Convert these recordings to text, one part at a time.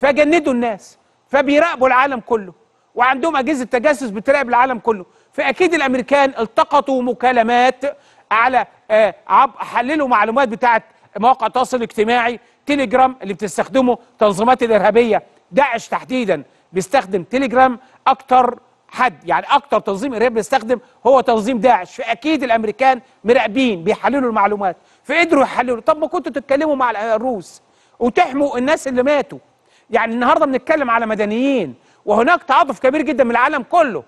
فجندوا الناس فبيراقبوا العالم كله وعندهم اجهزه تجسس بتراقب العالم كله فاكيد الامريكان التقطوا مكالمات على آه، حللوا معلومات بتاعه مواقع التواصل الاجتماعي تيليجرام اللي بتستخدمه تنظيمات الارهابيه داعش تحديدا بيستخدم تيليجرام اكتر حد يعني اكتر تنظيم ارهابي بيستخدم هو تنظيم داعش فاكيد الامريكان مراقبين بيحللوا المعلومات فقدروا يحللوا طب ما كنتوا تتكلموا مع الروس وتحموا الناس اللي ماتوا يعني النهارده بنتكلم على مدنيين وهناك تعاطف كبير جدا من العالم كله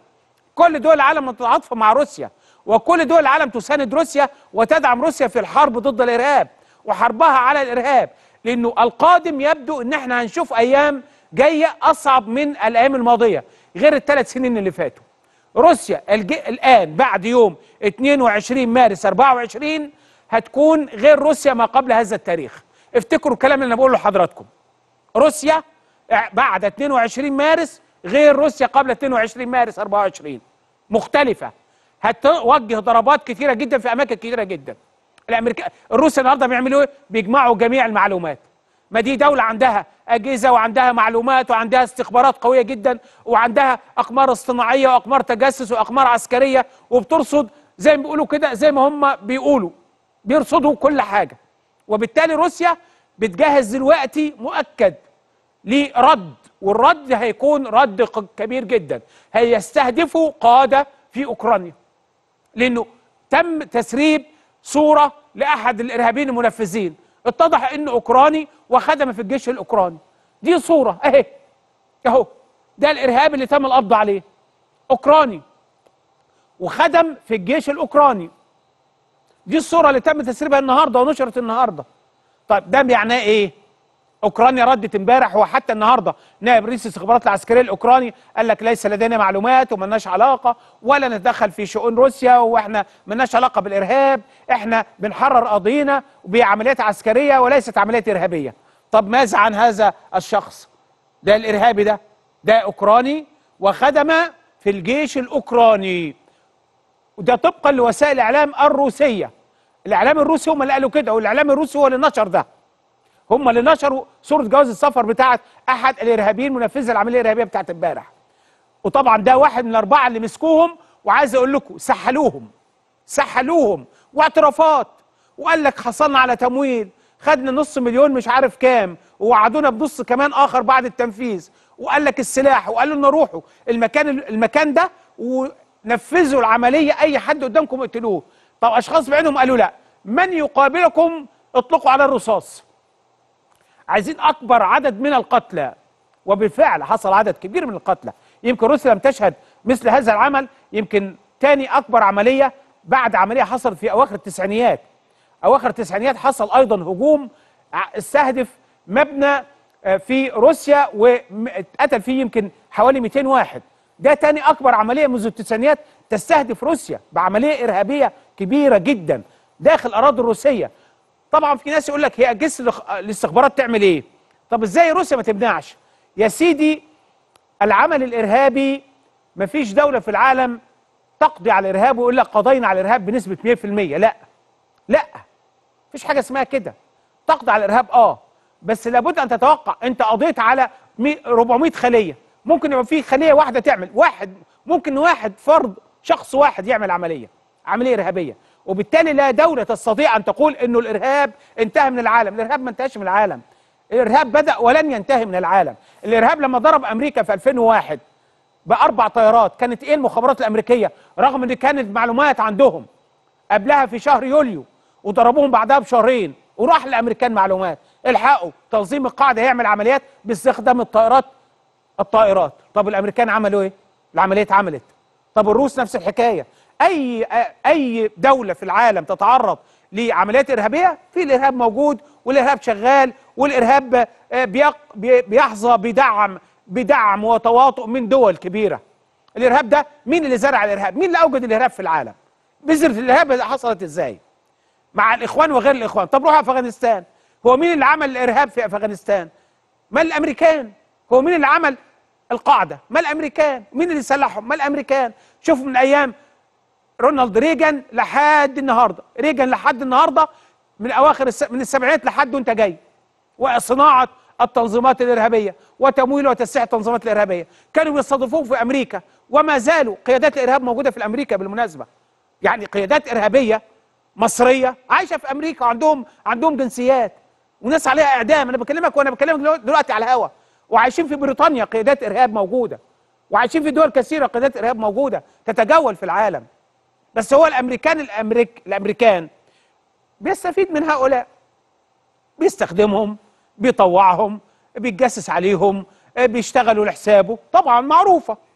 كل دول العالم متعاطفه مع روسيا وكل دول العالم تساند روسيا وتدعم روسيا في الحرب ضد الارهاب وحربها على الارهاب لانه القادم يبدو ان احنا هنشوف ايام جايه اصعب من الايام الماضيه غير الثلاث سنين اللي فاتوا روسيا الان بعد يوم 22 مارس 24 هتكون غير روسيا ما قبل هذا التاريخ افتكروا الكلام اللي انا بقوله لحضراتكم روسيا بعد 22 مارس غير روسيا قبل 22 مارس 24 مختلفة هتوجه ضربات كثيرة جدا في أماكن كثيرة جدا الأمريكا الروس النهارده بيعملوا إيه؟ بيجمعوا جميع المعلومات ما دي دولة عندها أجهزة وعندها معلومات وعندها استخبارات قوية جدا وعندها أقمار اصطناعية وأقمار تجسس وأقمار عسكرية وبترصد زي ما بيقولوا كده زي ما هم بيقولوا بيرصدوا كل حاجة وبالتالي روسيا بتجهز دلوقتي مؤكد لرد والرد هيكون رد كبير جدا هيستهدفوا قادة في أوكرانيا لأنه تم تسريب صورة لأحد الإرهابيين المنفذين اتضح أنه أوكراني وخدم في الجيش الأوكراني دي صورة أهي أهو ده الإرهاب اللي تم القبض عليه أوكراني وخدم في الجيش الأوكراني دي الصورة اللي تم تسريبها النهاردة ونشرت النهارده طيب ده معناه ايه اوكرانيا ردت امبارح وحتى النهارده نائب رئيس الاستخبارات العسكريه الاوكراني قال لك ليس لدينا معلومات لناش علاقه ولا نتدخل في شؤون روسيا واحنا لناش علاقه بالارهاب احنا بنحرر قضينا بعمليات عسكريه وليست عمليات ارهابيه طب ماذا عن هذا الشخص ده الارهابي ده ده اوكراني وخدم في الجيش الاوكراني وده طبقا لوسائل الاعلام الروسيه الاعلام الروسي هم اللي قالوا كده والاعلام الروسي هو اللي نشر ده هم اللي نشروا صوره جواز السفر بتاعه احد الارهابيين منفذي العمليه الارهابيه بتاعه امبارح وطبعا ده واحد من الاربعه اللي مسكوهم وعايز اقول لكم سحلوهم سحلوهم واعترافات وقال لك حصلنا على تمويل خدنا نص مليون مش عارف كام ووعدونا بنص كمان اخر بعد التنفيذ وقال لك السلاح وقال لنا روحوا المكان المكان ده ونفذوا العمليه اي حد قدامكم اقتلوه طب اشخاص بعينهم قالوا لا من يقابلكم اطلقوا على الرصاص عايزين اكبر عدد من القتلى وبالفعل حصل عدد كبير من القتلى يمكن روسيا لم تشهد مثل هذا العمل يمكن تاني اكبر عمليه بعد عمليه حصلت في اواخر التسعينيات اواخر التسعينيات حصل ايضا هجوم استهدف مبنى آه، في روسيا وقتل فيه يمكن حوالي 200 واحد ده تاني أكبر عملية منذ التسعينيات تستهدف روسيا بعملية إرهابية كبيرة جدا داخل أراضي الروسية طبعا في ناس يقول لك هي أجهزة الاستخبارات تعمل إيه؟ طب إزاي روسيا ما تمنعش؟ يا سيدي العمل الإرهابي مفيش دولة في العالم تقضي على الإرهاب ويقول لك قضينا على الإرهاب بنسبة 100% لا لا مفيش حاجة اسمها كده تقضي على الإرهاب آه بس لابد أن تتوقع أنت قضيت على 400 خلية ممكن يبقى في خليه واحده تعمل واحد ممكن واحد فرد شخص واحد يعمل عمليه عمليه ارهابيه وبالتالي لا دوله تستطيع ان تقول انه الارهاب انتهى من العالم الارهاب ما انتهاش من العالم الارهاب بدا ولن ينتهي من العالم الارهاب لما ضرب امريكا في 2001 باربع طيارات كانت ايه المخابرات الامريكيه رغم ان كانت معلومات عندهم قبلها في شهر يوليو وضربوهم بعدها بشهرين وراح الامريكان معلومات الحقوا تنظيم القاعده يعمل عمليات باستخدام الطائرات الطائرات طب الامريكان عملوا ايه العمليه عملت طب الروس نفس الحكايه اي اي دوله في العالم تتعرض لعمليات ارهابيه في الارهاب موجود والارهاب شغال والارهاب آه، بيحظى بدعم بدعم وتواطؤ من دول كبيره الارهاب ده مين اللي زرع الارهاب مين اللي اوجد الارهاب في العالم بذره الارهاب حصلت ازاي مع الاخوان وغير الاخوان طب روح افغانستان هو مين اللي عمل الارهاب في افغانستان ما الامريكان هو مين اللي عمل القاعدة ما الأمريكان مين اللي سلحهم ما الأمريكان شوفوا من أيام رونالد ريجن لحد النهاردة ريجن لحد النهاردة من أواخر الس... من السبعينات لحد وأنت جاي وصناعة التنظيمات الإرهابية وتمويل وتسعير التنظيمات الإرهابية كانوا بيستضيفوهم في أمريكا وما زالوا قيادات الإرهاب موجودة في أمريكا بالمناسبة يعني قيادات إرهابية مصرية عايشة في أمريكا وعندهم عندهم جنسيات وناس عليها إعدام أنا بكلمك وأنا بكلمك دلوقتي على الهوا وعايشين في بريطانيا قيادات ارهاب موجوده وعايشين في دول كثيره قيادات ارهاب موجوده تتجول في العالم بس هو الامريكان الامريك الامريكان بيستفيد من هؤلاء بيستخدمهم بيطوعهم بيتجسس عليهم بيشتغلوا لحسابه طبعا معروفه